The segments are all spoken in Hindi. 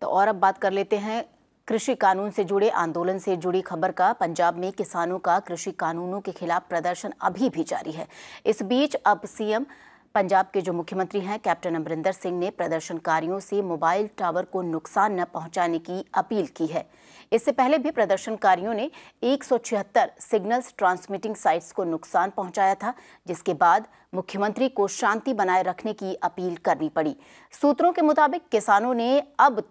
तो और अब बात कर लेते हैं कृषि कानून से जुड़े आंदोलन से जुड़ी खबर का पंजाब में किसानों का कृषि कानूनों के खिलाफ प्रदर्शन अभी भी जारी है इस बीच अब सीएम पंजाब के जो मुख्यमंत्री हैं कैप्टन अमरिंदर सिंह ने प्रदर्शनकारियों से मोबाइल टावर को नुकसान न पहुंचाने की अपील की है इससे पहले भी प्रदर्शनकारियों ने एक सिग्नल्स ट्रांसमिटिंग साइट्स को नुकसान पहुंचाया था जिसके बाद मुख्यमंत्री को शांति बनाए रखने की अपील करनी पड़ी सूत्रों के मुताबिक किसानों ने अब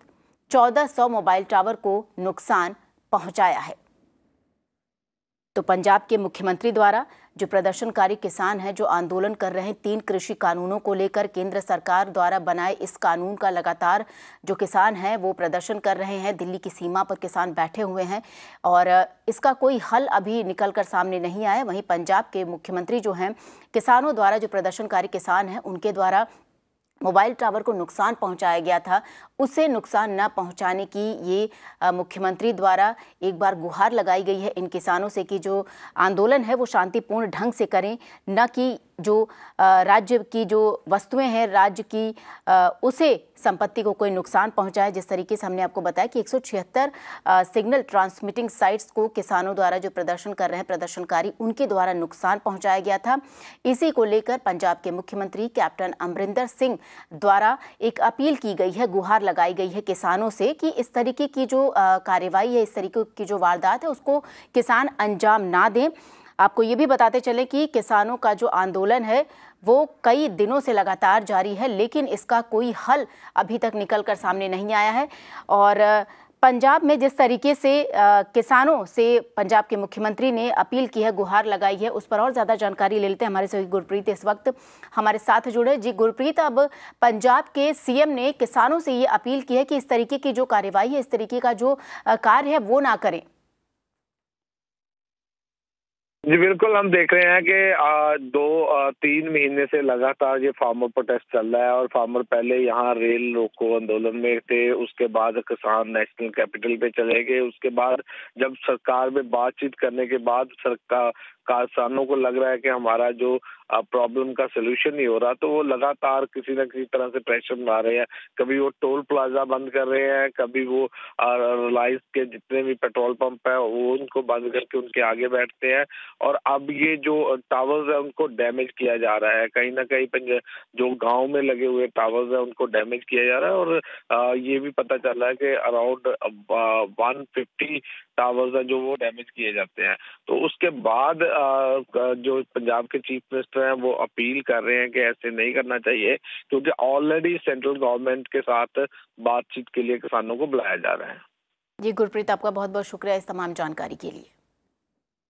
1400 मोबाइल टावर को नुकसान पहुंचाया है तो पंजाब के मुख्यमंत्री द्वारा जो प्रदर्शनकारी किसान हैं जो आंदोलन कर रहे हैं तीन कृषि कानूनों को लेकर केंद्र सरकार द्वारा बनाए इस कानून का लगातार जो किसान हैं वो प्रदर्शन कर रहे हैं दिल्ली की सीमा पर किसान बैठे हुए हैं और इसका कोई हल अभी निकल कर सामने नहीं आया वहीं पंजाब के मुख्यमंत्री जो हैं किसानों द्वारा जो प्रदर्शनकारी किसान हैं उनके द्वारा मोबाइल टावर को नुकसान पहुंचाया गया था उसे नुकसान न पहुंचाने की ये मुख्यमंत्री द्वारा एक बार गुहार लगाई गई है इन किसानों से कि जो आंदोलन है वो शांतिपूर्ण ढंग से करें न कि जो राज्य की जो वस्तुएं हैं राज्य की उसे संपत्ति को कोई नुकसान पहुंचाए जिस तरीके से हमने आपको बताया कि 176 सिग्नल ट्रांसमिटिंग साइट्स को किसानों द्वारा जो प्रदर्शन कर रहे हैं प्रदर्शनकारी उनके द्वारा नुकसान पहुंचाया गया था इसी को लेकर पंजाब के मुख्यमंत्री कैप्टन अमरिंदर सिंह द्वारा एक अपील की गई है गुहार लगाई गई है किसानों से कि इस तरीके की जो कार्रवाई है इस तरीके की जो वारदात है उसको किसान अंजाम ना दें आपको ये भी बताते चले कि किसानों का जो आंदोलन है वो कई दिनों से लगातार जारी है लेकिन इसका कोई हल अभी तक निकल कर सामने नहीं आया है और पंजाब में जिस तरीके से आ, किसानों से पंजाब के मुख्यमंत्री ने अपील की है गुहार लगाई है उस पर और ज़्यादा जानकारी ले लेते हैं हमारे सभी गुरप्रीत इस वक्त हमारे साथ जुड़े जी गुरप्रीत अब पंजाब के सीएम ने किसानों से ये अपील की है कि इस तरीके की जो कार्रवाई है इस तरीके का जो कार्य है वो ना करें जी बिल्कुल हम देख रहे हैं कि दो तीन महीने से लगातार ये फार्मर प्रोटेस्ट चल रहा है और फार्मर पहले यहाँ रेल रोको आंदोलन में थे उसके बाद किसान नेशनल कैपिटल पे चले गए उसके बाद जब सरकार में बातचीत करने के बाद सरकार किसानों को लग रहा है कि हमारा जो प्रॉब्लम का सोल्यूशन नहीं हो रहा तो वो लगातार किसी न किसी तरह से प्रेशर बना रहे हैं कभी वो टोल प्लाजा बंद कर रहे हैं कभी वो रिलायंस के जितने भी पेट्रोल पंप है वो उनको बंद करके उनके आगे बैठते हैं और अब ये जो टावर्स है उनको डैमेज किया जा रहा है कहीं ना कहीं जो गाँव में लगे हुए टावर्स है उनको डैमेज किया जा रहा है और ये भी पता चला है कि अराउंड वन टावर्स है जो वो डैमेज किए जाते हैं तो उसके बाद जो पंजाब के चीफ मिनिस्टर हैं वो अपील कर रहे हैं कि ऐसे नहीं करना चाहिए क्योंकि ऑलरेडी सेंट्रल गवर्नमेंट के साथ बातचीत के लिए किसानों को बुलाया जा रहा है जी गुरप्रीत आपका बहुत बहुत शुक्रिया इस तमाम जानकारी के लिए